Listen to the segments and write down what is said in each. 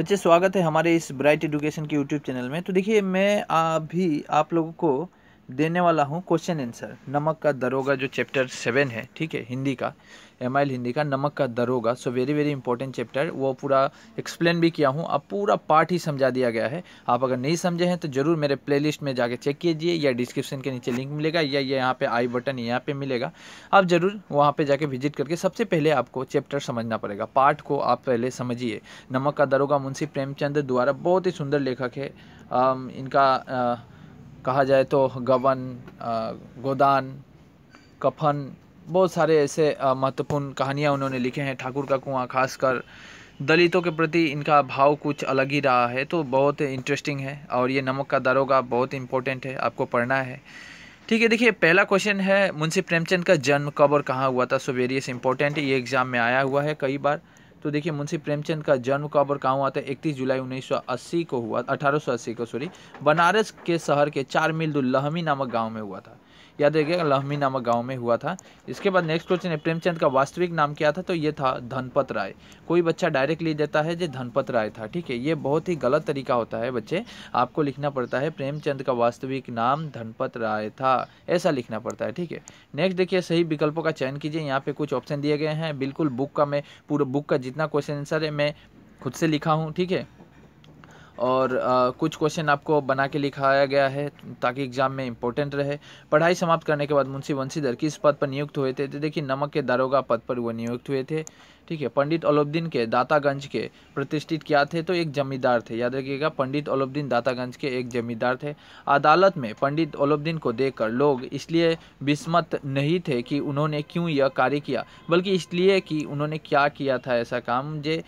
बच्चे स्वागत है हमारे इस ब्राइट एडुकेशन के यूट्यूब चैनल में तो देखिए मैं अभी आप लोगों को देने वाला हूँ क्वेश्चन आंसर नमक का दरोगा जो चैप्टर सेवन है ठीक है हिंदी का एम हिंदी का Namak ka Daroga so very very important chapter वो पूरा एक्सप्लेन भी किया हूँ अब पूरा पार्ट ही समझा दिया गया है आप अगर नहीं समझे हैं तो ज़रूर मेरे प्ले में जाके चेक कीजिए या डिस्क्रिप्शन के नीचे लिंक मिलेगा या ये यहाँ पर आई बटन यहाँ पर मिलेगा आप ज़रूर वहाँ पर जाके विजिट करके सबसे पहले आपको चैप्टर समझना पड़ेगा पार्ट को आप पहले समझिए नमक का दरोगा मुंशी प्रेमचंद द्वारा बहुत ही सुंदर लेखक है इनका कहा जाए तो गवन गोदान कफन बहुत सारे ऐसे महत्वपूर्ण कहानियाँ उन्होंने लिखे हैं ठाकुर का कुआं खासकर दलितों के प्रति इनका भाव कुछ अलग ही रहा है तो बहुत इंटरेस्टिंग है और ये नमक का दारोगा बहुत इंपॉर्टेंट है आपको पढ़ना है ठीक है देखिए पहला क्वेश्चन है मुंशी प्रेमचंद का जन्म कब और कहाँ हुआ था सो वेरियस इंपॉर्टेंट ये एग्ज़ाम में आया हुआ है कई बार तो देखिए मुंशी प्रेमचंद का जन्म कब और कहाँ हुआ था इकतीस जुलाई 1980 को हुआ 1880 को सॉरी बनारस के शहर के चार मिल दुल्लहमी नामक गाँव में हुआ था याद रखिएगा लहमी नामक गाँव में हुआ था इसके बाद नेक्स्ट क्वेश्चन है प्रेमचंद का वास्तविक नाम क्या था तो ये था धनपत राय कोई बच्चा डायरेक्ट ले देता है जो धनपत राय था ठीक है ये बहुत ही गलत तरीका होता है बच्चे आपको लिखना पड़ता है प्रेमचंद का वास्तविक नाम धनपत राय था ऐसा लिखना पड़ता है ठीक है नेक्स्ट देखिए सही विकल्पों का चयन कीजिए यहाँ पे कुछ ऑप्शन दिए गए हैं बिल्कुल बुक का मैं पूरा बुक का जितना क्वेश्चन आंसर है मैं खुद से लिखा हूँ ठीक है और आ, कुछ क्वेश्चन आपको बना के लिखाया गया है ताकि एग्ज़ाम में इंपॉर्टेंट रहे पढ़ाई समाप्त करने के बाद मुंशी वंशीधर किस पद पर नियुक्त हुए थे तो देखिए नमक के दारोगा पद पर वो नियुक्त हुए थे ठीक है पंडित अलोबद्दीन के दातागंज के प्रतिष्ठित क्या थे तो एक जमींदार थे याद रखिएगा पंडित अलोबद्दीन दातागंज के एक जमींदार थे अदालत में पंडित अलोबद्दीन को देखकर लोग इसलिए विस्मत नहीं थे कि उन्होंने क्यों यह कार्य किया बल्कि इसलिए कि उन्होंने क्या किया था ऐसा काम जे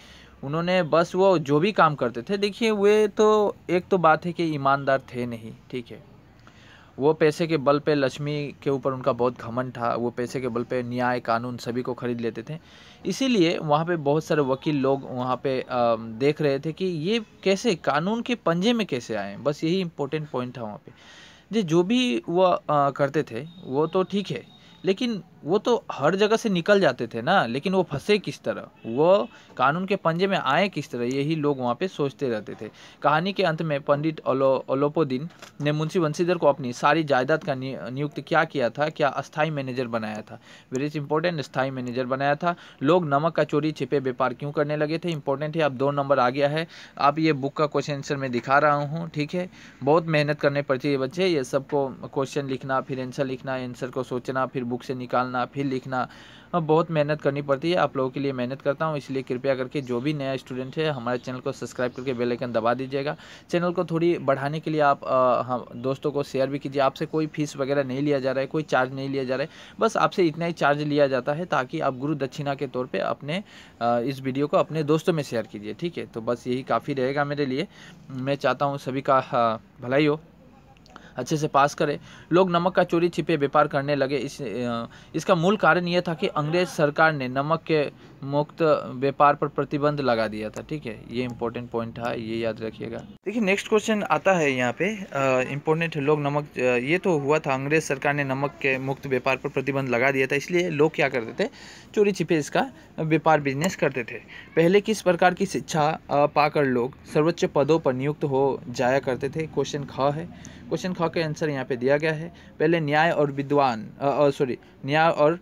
उन्होंने बस वो जो भी काम करते थे देखिए वे तो एक तो बात है कि ईमानदार थे नहीं ठीक है वो पैसे के बल पे लक्ष्मी के ऊपर उनका बहुत घमंड था वो पैसे के बल पे न्याय कानून सभी को खरीद लेते थे इसीलिए वहाँ पे बहुत सारे वकील लोग वहाँ पे देख रहे थे कि ये कैसे कानून के पंजे में कैसे आए बस यही इम्पोर्टेंट पॉइंट था वहाँ पे जी जो भी वो करते थे वो तो ठीक है लेकिन वो तो हर जगह से निकल जाते थे ना लेकिन वो फंसे किस तरह वो कानून के पंजे में आए किस तरह यही लोग वहाँ पे सोचते रहते थे कहानी के अंत में पंडित ओलो ने मुंशी वंशीधर को अपनी सारी जायदाद का नियुक्त क्या किया था क्या अस्थाई मैनेजर बनाया था वेरी इंपॉर्टेंट स्थाई मैनेजर बनाया था लोग नमक का चोरी छिपे व्यापार क्यों करने लगे थे इंपॉर्टेंट है अब दो नंबर आ गया है आप ये बुक का क्वेश्चन आंसर मैं दिखा रहा हूँ ठीक है बहुत मेहनत करने पड़ती है बच्चे ये सबको क्वेश्चन लिखना फिर आंसर लिखना आंसर को सोचना फिर बुक से निकालना डालना फिर लिखना बहुत मेहनत करनी पड़ती है आप लोगों के लिए मेहनत करता हूँ इसलिए कृपया करके जो भी नया स्टूडेंट है हमारे चैनल को सब्सक्राइब करके बेल आइकन दबा दीजिएगा चैनल को थोड़ी बढ़ाने के लिए आप हम दोस्तों को शेयर भी कीजिए आपसे कोई फीस वगैरह नहीं लिया जा रहा है कोई चार्ज नहीं लिया जा रहा है बस आपसे इतना ही चार्ज लिया जाता है ताकि आप गुरु दक्षिणा के तौर पर अपने इस वीडियो को अपने दोस्तों में शेयर कीजिए ठीक है तो बस यही काफ़ी रहेगा मेरे लिए मैं चाहता हूँ सभी का भलाई हो अच्छे से पास करे लोग नमक का चोरी छिपे व्यापार करने लगे इस इसका मूल कारण यह था कि अंग्रेज सरकार ने नमक के मुक्त व्यापार पर प्रतिबंध लगा दिया था ठीक है ये इंपॉर्टेंट पॉइंट था ये याद रखिएगा देखिए नेक्स्ट क्वेश्चन आता है यहाँ पे इम्पोर्टेंट लोग नमक ये तो हुआ था अंग्रेज सरकार ने नमक के मुक्त व्यापार पर प्रतिबंध लगा दिया था इसलिए लोग क्या करते थे चोरी छिपे इसका व्यापार बिजनेस करते थे पहले किस प्रकार की शिक्षा पाकर लोग सर्वोच्च पदों पर नियुक्त हो जाया करते थे क्वेश्चन ख है क्वेश्चन ख अल्फा का आंसर यहाँ पे दिया गया है पहले न्याय और विद्वान सॉरी न्याय और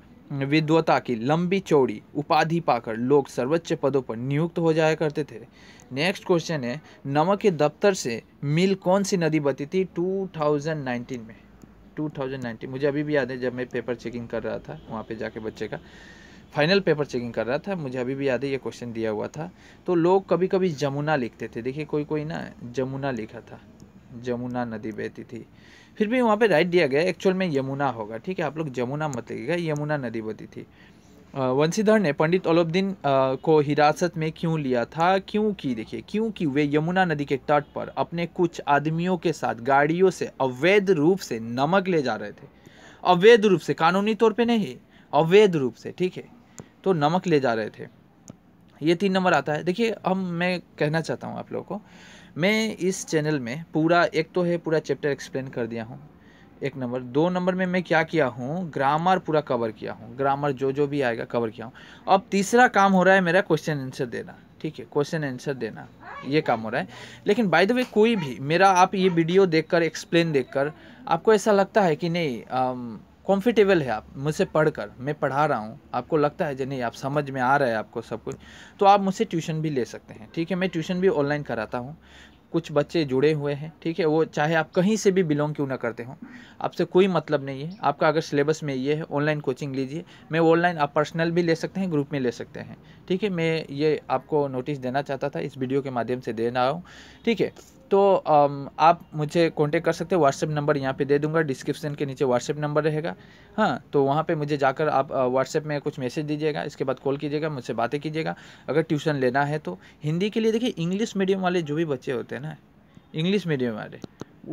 विद्वता की लंबी चौड़ी उपाधि पाकर लोग सर्वोच्च पदों पर नियुक्त हो जाया करते थे नेक्स्ट क्वेश्चन है नमक के दफ्तर से मिल कौन सी नदी बती थी 2019 में 2019 मुझे अभी भी याद है जब मैं पेपर चेकिंग कर रहा था वहाँ पे जाके बच्चे का फाइनल पेपर चेकिंग कर रहा था मुझे अभी भी याद है ये क्वेश्चन दिया हुआ था तो लोग कभी कभी जमुना लिखते थे देखिए कोई कोई ना जमुना लिखा था जमुना नदी बहती थी फिर भी वहाँ पे राइट दिया गया एक्चुअल में यमुना होगा ठीक है आप लोग जमुना मत लिखिएगा यमुना नदी बहती थी वंशीधर ने पंडित ओलोबद्दीन को हिरासत में क्यों लिया था क्यों की देखिए क्योंकि वे यमुना नदी के तट पर अपने कुछ आदमियों के साथ गाड़ियों से अवैध रूप से नमक ले जा रहे थे अवैध रूप से कानूनी तौर पर नहीं अवैध रूप से ठीक है तो नमक ले जा रहे थे ये तीन नंबर आता है देखिए हम मैं कहना चाहता हूँ आप लोगों को मैं इस चैनल में पूरा एक तो है पूरा चैप्टर एक्सप्लेन कर दिया हूँ एक नंबर दो नंबर में मैं क्या किया हूँ ग्रामर पूरा कवर किया हूँ ग्रामर जो जो भी आएगा कवर किया हूँ अब तीसरा काम हो रहा है मेरा क्वेश्चन आंसर देना ठीक है क्वेश्चन आंसर देना ये काम हो रहा है लेकिन बाय द वे कोई भी मेरा आप ये वीडियो देखकर एक्सप्लेन देखकर आपको ऐसा लगता है कि नहीं आम, कंफर्टेबल है आप मुझसे पढ़कर मैं पढ़ा रहा हूँ आपको लगता है नहीं आप समझ में आ रहा है आपको सब कुछ तो आप मुझसे ट्यूशन भी ले सकते हैं ठीक है मैं ट्यूशन भी ऑनलाइन कराता हूँ कुछ बच्चे जुड़े हुए हैं ठीक है वो चाहे आप कहीं से भी बिलोंग क्यों ना करते हो आपसे कोई मतलब नहीं है आपका अगर सिलेबस में ये है ऑनलाइन कोचिंग लीजिए मैं ऑनलाइन आप पर्सनल भी ले सकते हैं ग्रुप में ले सकते हैं ठीक है मैं ये आपको नोटिस देना चाहता था इस वीडियो के माध्यम से देना हूँ ठीक है तो आप मुझे कॉन्टेक्ट कर सकते हैं व्हाट्सएप नंबर यहाँ पे दे दूंगा डिस्क्रिप्शन के नीचे व्हाट्सएप नंबर रहेगा हाँ तो वहाँ पे मुझे जाकर आप व्हाट्सएप में कुछ मैसेज दीजिएगा इसके बाद कॉल कीजिएगा मुझसे बातें कीजिएगा अगर ट्यूशन लेना है तो हिंदी के लिए देखिए इंग्लिश मीडियम वाले जो भी बच्चे होते हैं ना इंग्लिश मीडियम वाले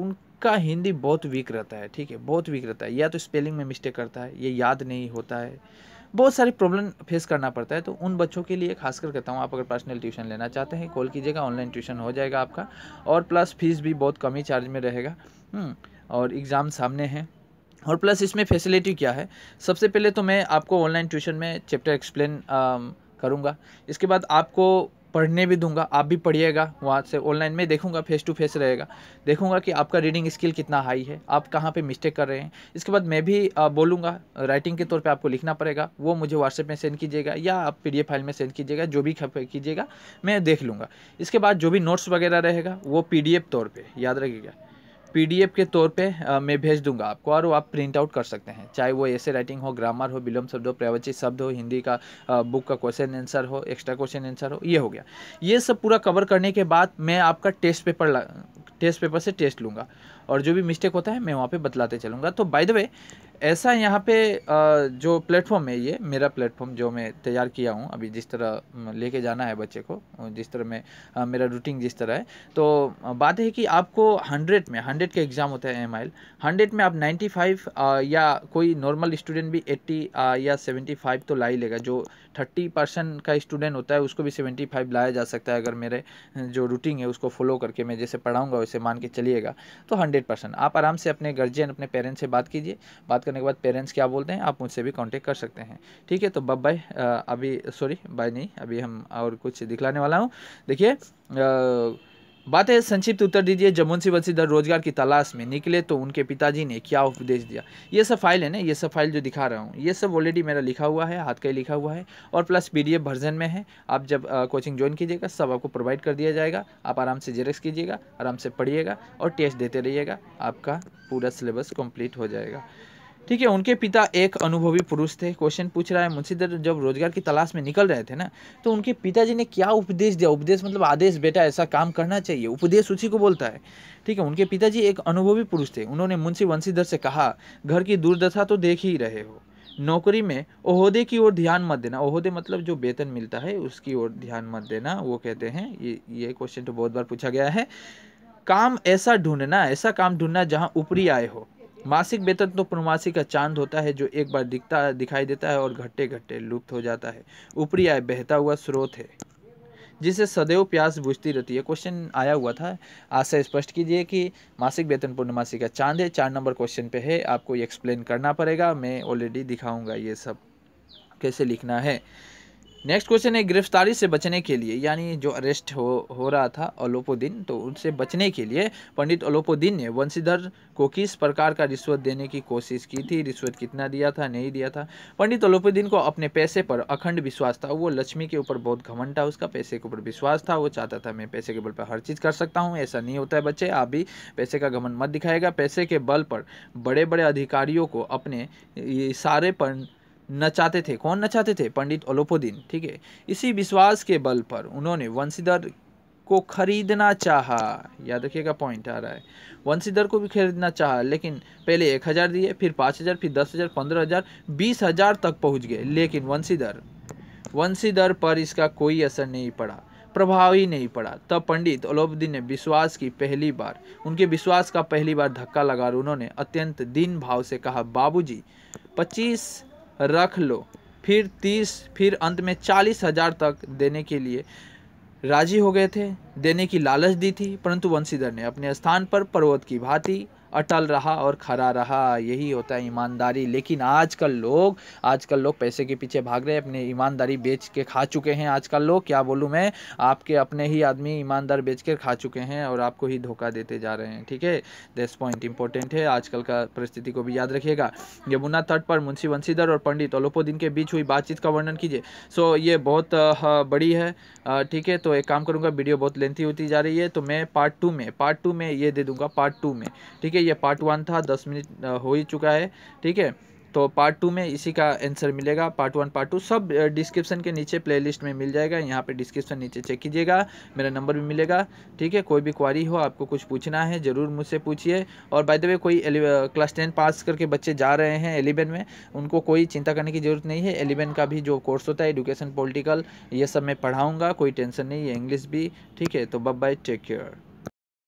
उनका हिंदी बहुत वीक रहता है ठीक है बहुत वीक रहता है या तो स्पेलिंग में मिस्टेक करता है ये याद नहीं होता है बहुत सारे प्रॉब्लम फेस करना पड़ता है तो उन बच्चों के लिए खासकर कहता हूँ आप अगर पर्सनल ट्यूशन लेना चाहते हैं कॉल कीजिएगा ऑनलाइन ट्यूशन हो जाएगा आपका और प्लस फीस भी बहुत कम ही चार्ज में रहेगा हम्म, और एग्ज़ाम सामने हैं और प्लस इसमें फैसिलिटी क्या है सबसे पहले तो मैं आपको ऑनलाइन ट्यूशन में चैप्टर एक्सप्लेन करूँगा इसके बाद आपको पढ़ने भी दूंगा आप भी पढ़िएगा वहाँ से ऑनलाइन में देखूंगा फेस टू फेस रहेगा देखूंगा कि आपका रीडिंग स्किल कितना हाई है आप कहाँ पे मिस्टेक कर रहे हैं इसके बाद मैं भी बोलूँगा राइटिंग के तौर पे आपको लिखना पड़ेगा वो मुझे व्हाट्सएप में सेंड कीजिएगा या आप पी फाइल में सेंड कीजिएगा जो भी कीजिएगा मैं देख लूँगा इसके बाद जो भी नोट्स वगैरह रहेगा वो पी तौर पर याद रखिएगा पीडीएफ के तौर पे आ, मैं भेज दूंगा आपको और आप प्रिंट आउट कर सकते हैं चाहे वो ऐसे राइटिंग हो ग्रामर हो विलोम शब्द हो प्रवचित शब्द हो हिंदी का आ, बुक का क्वेश्चन आंसर हो एक्स्ट्रा क्वेश्चन आंसर हो ये हो गया ये सब पूरा कवर करने के बाद मैं आपका टेस्ट पेपर टेस्ट पेपर से टेस्ट लूँगा और जो भी मिस्टेक होता है मैं वहाँ पर बतलाते चलूँगा तो बाय द वे ऐसा यहाँ पे जो प्लेटफॉर्म है ये मेरा प्लेटफॉर्म जो मैं तैयार किया हूँ अभी जिस तरह लेके जाना है बच्चे को जिस तरह मैं मेरा रूटीन जिस तरह है तो बात है कि आपको हंड्रेड में हंड्रेड का एग्ज़ाम होता है एम आई हंड्रेड में आप नाइन्टी फाइव या कोई नॉर्मल स्टूडेंट भी एट्टी या सेवेंटी फाइव तो ला ही लेगा जो थर्टी परसेंट का स्टूडेंट होता है उसको भी सेवेंटी फाइव लाया जा सकता है अगर मेरे जो रूटीन है उसको फॉलो करके मैं जैसे पढ़ाऊँगा वैसे मान के चलिएगा तो हंड्रेड परसेंट आप आराम से अपने गार्जियन अपने पेरेंट्स से बात कीजिए बात करने के बाद पेरेंट्स क्या बोलते हैं आप मुझसे भी कॉन्टेक्ट कर सकते हैं ठीक है तो बब बाय अभी सॉरी बाय नहीं अभी हम और कुछ दिखलाने वाला हूँ देखिए बात है संक्षिप्त उत्तर दीजिए जब मुंशी बंशीधर रोजगार की तलाश में निकले तो उनके पिताजी ने क्या उपदेश दिया ये सब फाइल है ना ये सब फाइल जो दिखा रहा हूँ ये सब ऑलरेडी मेरा लिखा हुआ है हाथ का ही लिखा हुआ है और प्लस पीडीएफ वर्जन में है आप जब आ, कोचिंग ज्वाइन कीजिएगा सब आपको प्रोवाइड कर दिया जाएगा आप आराम से जेरेक्स कीजिएगा आराम से पढ़िएगा और टेस्ट देते रहिएगा आपका पूरा सिलेबस कम्प्लीट हो जाएगा ठीक है उनके पिता एक अनुभवी पुरुष थे क्वेश्चन पूछ रहा है मुंशीधर जब रोजगार की तलाश में निकल रहे थे ना तो उनके पिताजी ने क्या उपदेश दिया उपदेश मतलब आदेश बेटा ऐसा काम करना चाहिए उपदेश उसी को बोलता है ठीक है उनके पिताजी एक अनुभवी पुरुष थे उन्होंने मुंशी वंशीधर से कहा घर की दुर्दशा तो देख ही रहे हो नौकरी में ओहदे की ओर ध्यान मत देना ओहदे मतलब जो वेतन मिलता है उसकी ओर ध्यान मत देना वो कहते हैं ये ये क्वेश्चन तो बहुत बार पूछा गया है काम ऐसा ढूंढना ऐसा काम ढूंढना जहाँ ऊपरी आए हो मासिक वेतन तो प्रमासी का चांद होता है जो एक बार दिखता दिखाई देता है और घट्टे घट्टे लुप्त हो जाता है ऊपरी आय बहता हुआ स्रोत है जिसे सदैव प्यास बुझती रहती है क्वेश्चन आया हुआ था आज से स्पष्ट कीजिए कि मासिक वेतन पूर्णमासी का चांद है चार नंबर क्वेश्चन पे है आपको ये एक्सप्लेन करना पड़ेगा मैं ऑलरेडी दिखाऊंगा ये सब कैसे लिखना है नेक्स्ट क्वेश्चन है गिरफ्तारी से बचने के लिए यानी जो अरेस्ट हो हो रहा था अलोपोदीन तो उनसे बचने के लिए पंडित अलोपोदीन ने वंशीधर को किस प्रकार का रिश्वत देने की कोशिश की थी रिश्वत कितना दिया था नहीं दिया था पंडित अलोपोदीन को अपने पैसे पर अखंड विश्वास था वो लक्ष्मी के ऊपर बहुत घमंड था उसका पैसे के ऊपर विश्वास था वो चाहता था मैं पैसे के बल पर हर चीज़ कर सकता हूँ ऐसा नहीं होता है बच्चे आप भी पैसे का घमंड मत दिखाएगा पैसे के बल पर बड़े बड़े अधिकारियों को अपने सारे नचाते थे कौन नचाते थे पंडित ओलोपोदीन ठीक है इसी विश्वास के बल पर उन्होंने वंशीधर को खरीदना चाहा याद रखिएगा पॉइंट आ रहा है वंशीधर को भी खरीदना चाहा लेकिन पहले एक हज़ार दिए फिर पाँच हज़ार फिर दस हज़ार पंद्रह हज़ार बीस हज़ार तक पहुंच गए लेकिन वंशीधर वंशीधर पर इसका कोई असर नहीं पड़ा प्रभाव ही नहीं पड़ा तब पंडित ओलोपोदीन ने विश्वास की पहली बार उनके विश्वास का पहली बार धक्का लगा उन्होंने अत्यंत दीन भाव से कहा बाबू 25 रख लो फिर तीस फिर अंत में चालीस हजार तक देने के लिए राजी हो गए थे देने की लालच दी थी परंतु वंशीधर ने अपने स्थान पर पर्वत की भांति अटल रहा और खरा रहा यही होता है ईमानदारी लेकिन आजकल लोग आजकल लोग पैसे के पीछे भाग रहे हैं अपने ईमानदारी बेच के खा चुके हैं आजकल लोग क्या बोलूँ मैं आपके अपने ही आदमी ईमानदार बेच कर खा चुके हैं और आपको ही धोखा देते जा रहे हैं ठीक है दिस पॉइंट इंपॉर्टेंट है आजकल का परिस्थिति को भी याद रखिएगा यमुना तट पर मुंशी वंशीधर और पंडित ओलोपोदिन के बीच हुई बातचीत का वर्णन कीजिए सो ये बहुत बड़ी है ठीक है तो एक काम करूँगा वीडियो बहुत लेंथी होती जा रही है तो मैं पार्ट टू में पार्ट टू में ये दे दूँगा पार्ट टू में ठीक है है ये पार्ट वन था दस मिनट हो ही चुका है ठीक है तो पार्ट टू में इसी का आंसर मिलेगा पार्ट वन पार्ट टू सब डिस्क्रिप्शन के नीचे प्लेलिस्ट में मिल जाएगा यहाँ पे डिस्क्रिप्शन नीचे चेक कीजिएगा मेरा नंबर भी मिलेगा ठीक है कोई भी क्वारी हो आपको कुछ पूछना है ज़रूर मुझसे पूछिए और बाय द वे कोई क्लास टेन पास करके बच्चे जा रहे हैं एलेवन में उनको कोई चिंता करने की ज़रूरत नहीं है एलेवन का भी जो कोर्स होता है एडुकेशन पोलिटिकल ये सब मैं पढ़ाऊँगा कोई टेंशन नहीं है इंग्लिश भी ठीक है तो बब बाय टेक केयर